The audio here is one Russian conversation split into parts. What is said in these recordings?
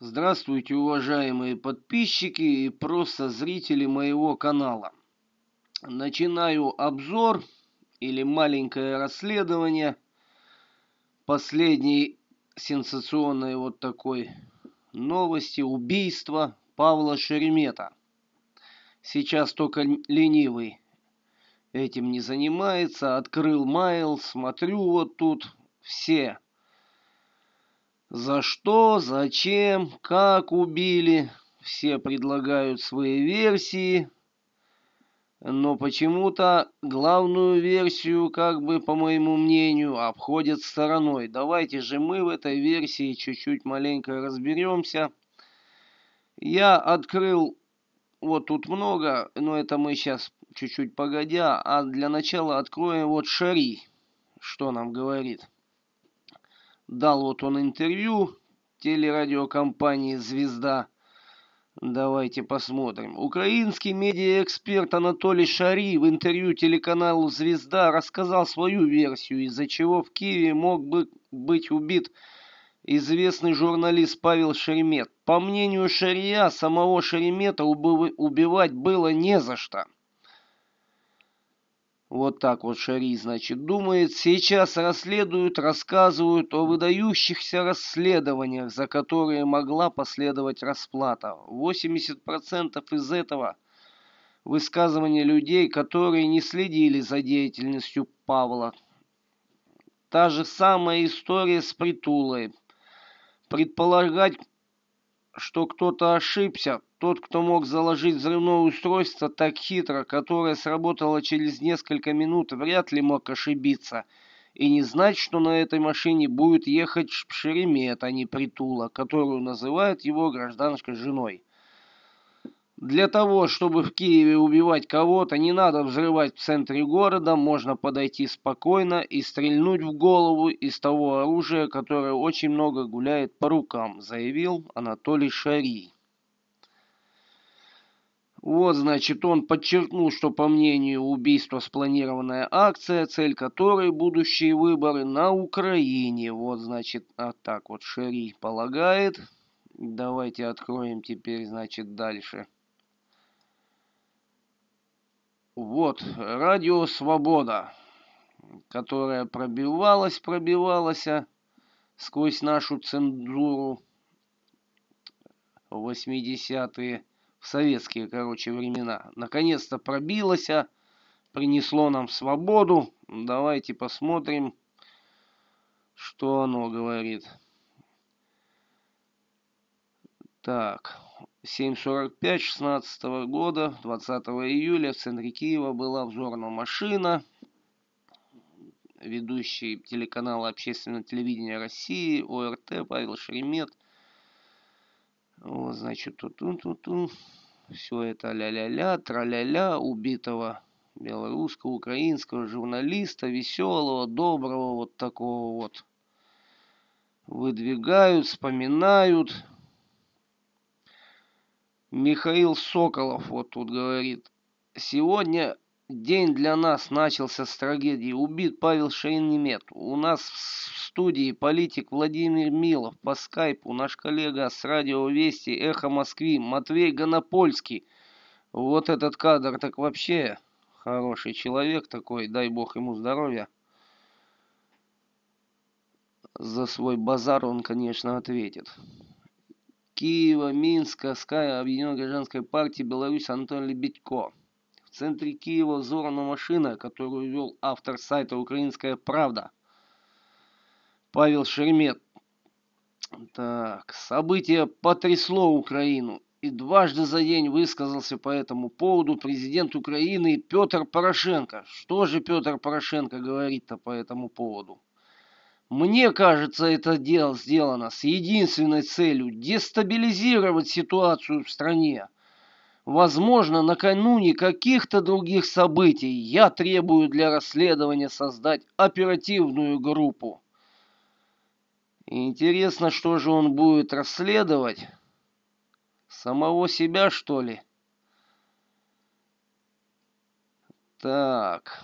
Здравствуйте, уважаемые подписчики и просто зрители моего канала. Начинаю обзор или маленькое расследование последней сенсационной вот такой новости убийства Павла Шеремета – Сейчас только ленивый этим не занимается. Открыл майл, смотрю вот тут все. За что, зачем, как убили. Все предлагают свои версии. Но почему-то главную версию, как бы по моему мнению, обходят стороной. Давайте же мы в этой версии чуть-чуть маленько разберемся. Я открыл вот тут много, но это мы сейчас чуть-чуть погодя. А для начала откроем вот Шари, что нам говорит. Дал вот он интервью телерадиокомпании «Звезда». Давайте посмотрим. Украинский медиаэксперт Анатолий Шари в интервью телеканалу «Звезда» рассказал свою версию, из-за чего в Киеве мог бы быть убит известный журналист Павел Шеремет. По мнению Шария, самого Шеремета убивать было не за что. Вот так вот Шари, значит, думает, сейчас расследуют, рассказывают о выдающихся расследованиях, за которые могла последовать расплата. 80% из этого высказывания людей, которые не следили за деятельностью Павла. Та же самая история с Притулой – предполагать, что кто-то ошибся, тот, кто мог заложить взрывное устройство так хитро, которое сработало через несколько минут, вряд ли мог ошибиться, и не знать, что на этой машине будет ехать Шеремет, а не Притула, которую называют его гражданской женой. Для того, чтобы в Киеве убивать кого-то, не надо взрывать в центре города, можно подойти спокойно и стрельнуть в голову из того оружия, которое очень много гуляет по рукам, заявил Анатолий Шари. Вот, значит, он подчеркнул, что по мнению убийства спланированная акция, цель которой будущие выборы на Украине. Вот, значит, а так вот Шари полагает. Давайте откроем теперь, значит, дальше. Вот, радио «Свобода», которая пробивалась, пробивалась сквозь нашу цензуру в 80-е, в советские, короче, времена. Наконец-то пробилась, принесло нам свободу. Давайте посмотрим, что оно говорит. Так. 7.45 16 года, 20 июля, в центре Киева была взорна машина. Ведущий телеканала общественного телевидения России, ОРТ, Павел Шеремет. Вот, значит, тут тут тут ту Все это ля-ля-ля, тра-ля-ля, убитого белорусского, украинского журналиста, веселого, доброго, вот такого вот. Выдвигают, вспоминают, Михаил Соколов вот тут говорит. Сегодня день для нас начался с трагедии. Убит Павел Шейнемет. У нас в студии политик Владимир Милов. По скайпу наш коллега с радио Вести Эхо Москвы Матвей Гонопольский. Вот этот кадр так вообще хороший человек такой, дай бог ему здоровья. За свой базар он, конечно, ответит. Киева, Минска, ская Объединенной гражданской партии «Беларусь» Антон Лебедько. В центре Киева взорвана машина, которую вел автор сайта «Украинская правда» Павел Шеремет. Так, событие потрясло Украину. И дважды за день высказался по этому поводу президент Украины Петр Порошенко. Что же Петр Порошенко говорит-то по этому поводу? Мне кажется, это дело сделано с единственной целью – дестабилизировать ситуацию в стране. Возможно, накануне каких-то других событий я требую для расследования создать оперативную группу. Интересно, что же он будет расследовать? Самого себя, что ли? Так,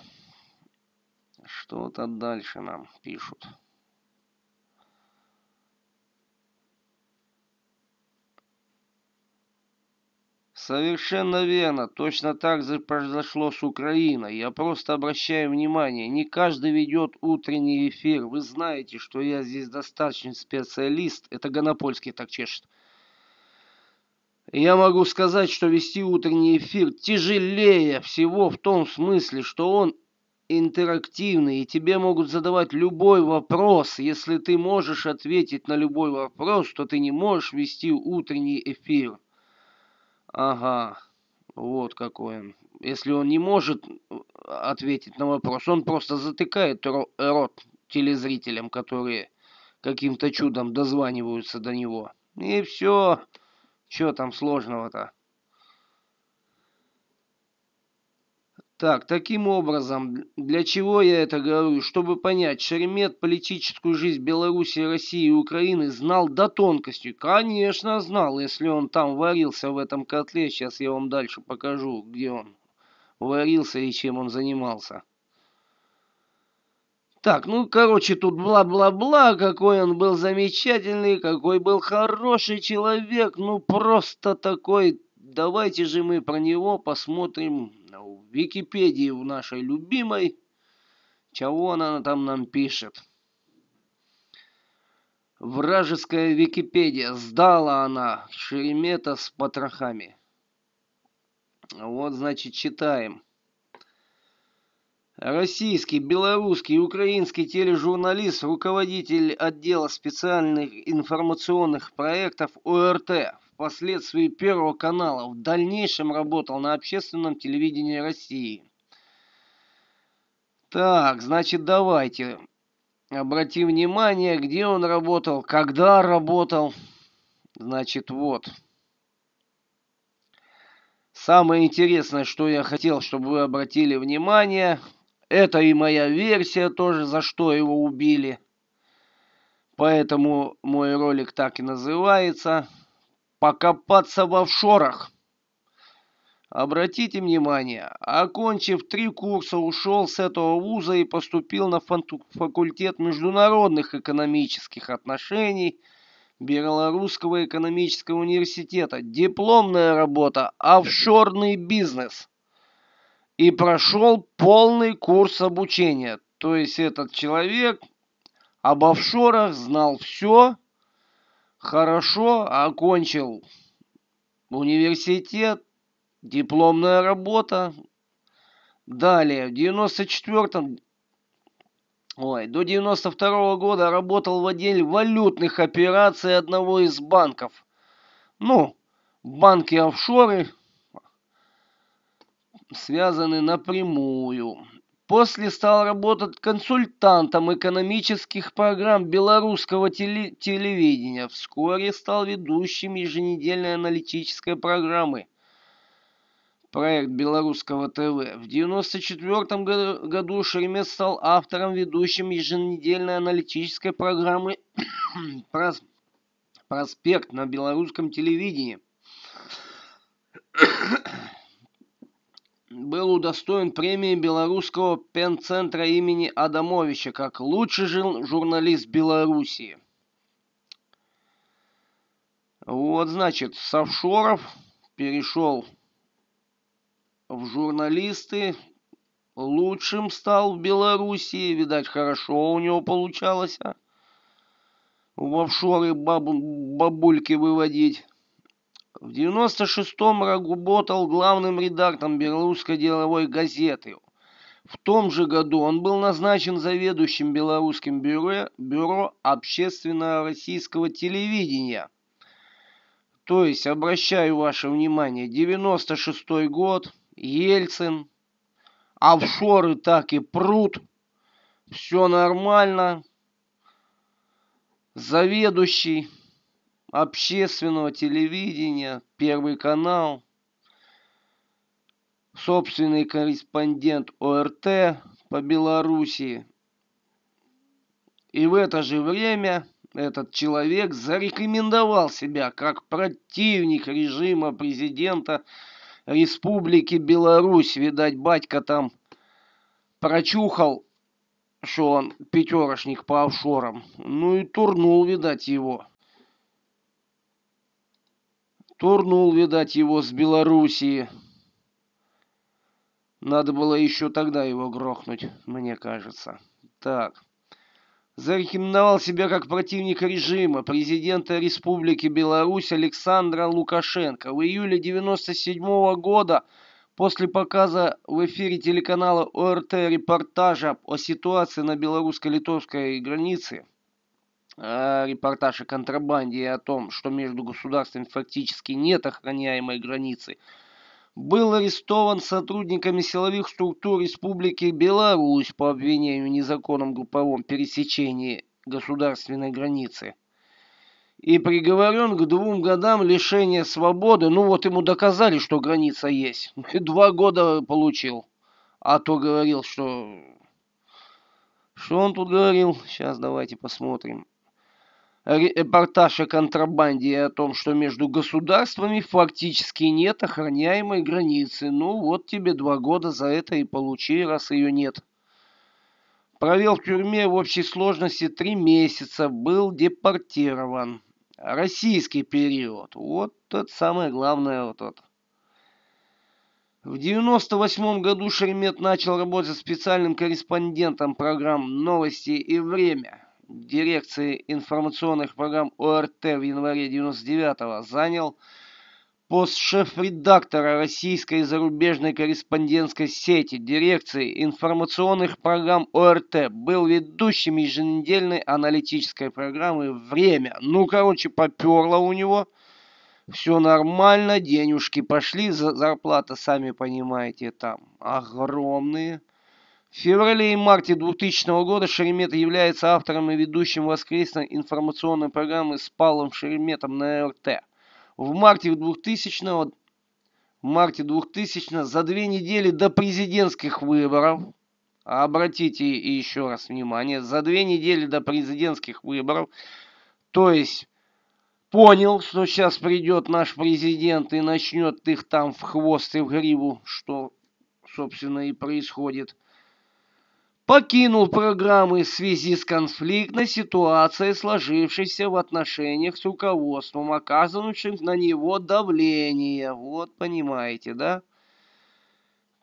что-то дальше нам пишут. Совершенно верно. Точно так же произошло с Украиной. Я просто обращаю внимание, не каждый ведет утренний эфир. Вы знаете, что я здесь достаточно специалист. Это Гонопольский так чешет. Я могу сказать, что вести утренний эфир тяжелее всего в том смысле, что он интерактивный, и тебе могут задавать любой вопрос. Если ты можешь ответить на любой вопрос, то ты не можешь вести утренний эфир. Ага, вот какой он. Если он не может э, ответить на вопрос, он просто затыкает рот телезрителям, которые каким-то чудом дозваниваются до него. И все. что там сложного-то? Так, таким образом, для чего я это говорю? Чтобы понять, Шеремет политическую жизнь Белоруссии, России и Украины знал до тонкости. Конечно, знал, если он там варился в этом котле. Сейчас я вам дальше покажу, где он варился и чем он занимался. Так, ну, короче, тут бла-бла-бла, какой он был замечательный, какой был хороший человек, ну, просто такой давайте же мы про него посмотрим в Википедии в нашей любимой, чего она там нам пишет. Вражеская Википедия. Сдала она Шеремета с потрохами. Вот, значит, читаем. Российский, белорусский, украинский тележурналист, руководитель отдела специальных информационных проектов ОРТ впоследствии Первого канала, в дальнейшем работал на общественном телевидении России. Так, значит, давайте обратим внимание, где он работал, когда работал. Значит, вот. Самое интересное, что я хотел, чтобы вы обратили внимание, это и моя версия тоже, за что его убили. Поэтому мой ролик так и называется – покопаться в офшорах. Обратите внимание, окончив три курса, ушел с этого вуза и поступил на факультет международных экономических отношений Белорусского экономического университета. Дипломная работа «Офшорный бизнес». И прошел полный курс обучения. То есть этот человек об офшорах знал все, хорошо окончил университет, дипломная работа. Далее, в 94-м, ой, до 92 -го года работал в отделе валютных операций одного из банков. Ну, банки офшоры связаны напрямую После стал работать консультантом экономических программ белорусского теле телевидения. Вскоре стал ведущим еженедельной аналитической программы проект белорусского ТВ. В 1994 году Шеремет стал автором, ведущим еженедельной аналитической программы «Проспект» на белорусском телевидении был удостоен премии Белорусского пенцентра имени Адамовича как лучший журналист Белоруссии. Вот, значит, Савшоров перешел в журналисты, лучшим стал в Белоруссии, видать, хорошо у него получалось, а? В офшоры бабу, бабульки выводить. В 96-м работал главным редактором белорусской деловой газеты. В том же году он был назначен заведующим белорусским бюро, бюро общественного российского телевидения. То есть, обращаю ваше внимание, 96-й год, Ельцин, офшоры так и прут, все нормально. Заведующий общественного телевидения, Первый канал, собственный корреспондент ОРТ по Белоруссии. И в это же время этот человек зарекомендовал себя как противник режима президента Республики Беларусь. Видать, батька там прочухал, что он пятерошник по офшорам. Ну и турнул, видать, его. Турнул, видать, его с Белоруссии. Надо было еще тогда его грохнуть, мне кажется. Так. Зарекомендовал себя как противника режима президента Республики Беларусь Александра Лукашенко. В июле 1997 года После показа в эфире телеканала ОРТ репортажа о ситуации на белорусско-литовской границе а, репортаж о контрабанде и о том, что между государствами фактически нет охраняемой границы, был арестован сотрудниками силовых структур Республики Беларусь по обвинению в незаконном групповом пересечении государственной границы и приговорен к двум годам лишения свободы. Ну вот ему доказали, что граница есть. И два года получил. А то говорил, что... Что он тут говорил? Сейчас давайте посмотрим репортаж о контрабанде и о том, что между государствами фактически нет охраняемой границы. Ну вот тебе два года за это и получи, раз ее нет. Провел в тюрьме в общей сложности три месяца, был депортирован. Российский период. Вот это самое главное вот это. В 98 году Шеремет начал работать специальным корреспондентом программ «Новости и время» дирекции информационных программ ОРТ в январе 99-го, занял пост шеф-редактора российской и зарубежной корреспондентской сети, дирекции информационных программ ОРТ, был ведущим еженедельной аналитической программы «Время». Ну, короче, поперло у него. Все нормально, денежки пошли, зарплата, сами понимаете, там огромные. В феврале и марте 2000 года Шеремет является автором и ведущим воскресной информационной программы с Павлом Шереметом на РТ. В марте 2000 в марте 2000 за две недели до президентских выборов, а обратите еще раз внимание, за две недели до президентских выборов, то есть понял, что сейчас придет наш президент и начнет их там в хвост и в гриву, что, собственно, и происходит – покинул программы в связи с конфликтной ситуацией, сложившейся в отношениях с руководством, оказывавшим на него давление. Вот понимаете, да?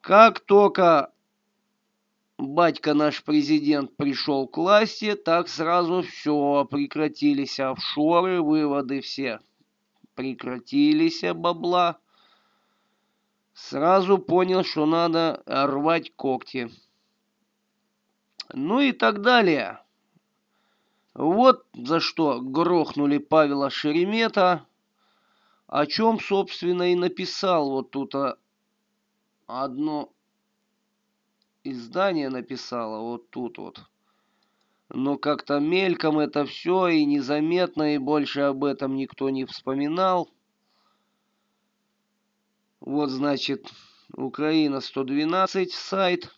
Как только батька наш президент пришел к власти, так сразу все, прекратились офшоры, выводы все. Прекратились а бабла. Сразу понял, что надо рвать когти ну и так далее. Вот за что грохнули Павела Шеремета, о чем, собственно, и написал вот тут а, одно издание написало вот тут вот. Но как-то мельком это все и незаметно, и больше об этом никто не вспоминал. Вот, значит, Украина 112 сайт.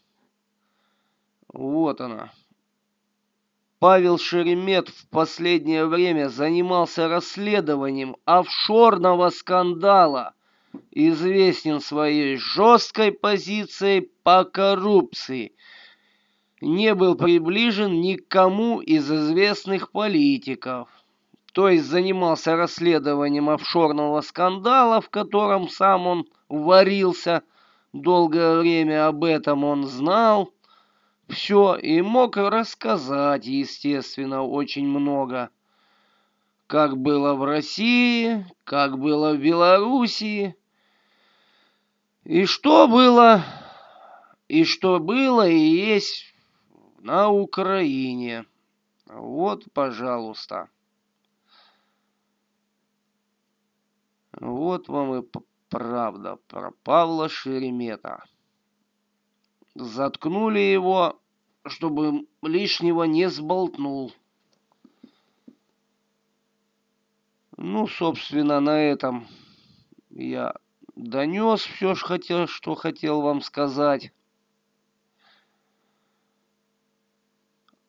Вот она. Павел Шеремет в последнее время занимался расследованием офшорного скандала. Известен своей жесткой позицией по коррупции. Не был приближен никому из известных политиков. То есть занимался расследованием офшорного скандала, в котором сам он варился. Долгое время об этом он знал – все и мог рассказать, естественно, очень много. Как было в России, как было в Белоруссии, и что было, и что было и есть на Украине. Вот, пожалуйста. Вот вам и правда про Павла Шеремета заткнули его, чтобы лишнего не сболтнул. Ну, собственно, на этом я донес все, что хотел, что хотел вам сказать.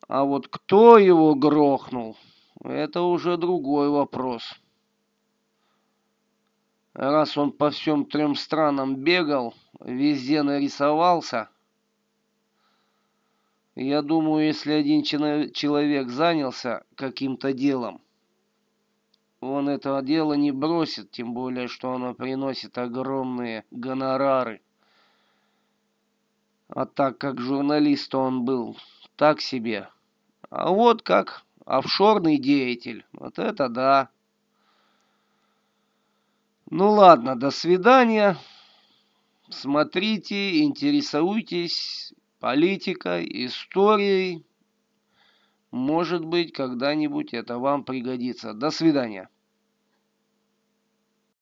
А вот кто его грохнул, это уже другой вопрос. Раз он по всем трем странам бегал, везде нарисовался – я думаю, если один человек занялся каким-то делом, он этого дела не бросит, тем более, что оно приносит огромные гонорары. А так как журналист он был так себе. А вот как офшорный деятель. Вот это да. Ну ладно, до свидания. Смотрите, интересуйтесь политикой, историей. Может быть, когда-нибудь это вам пригодится. До свидания.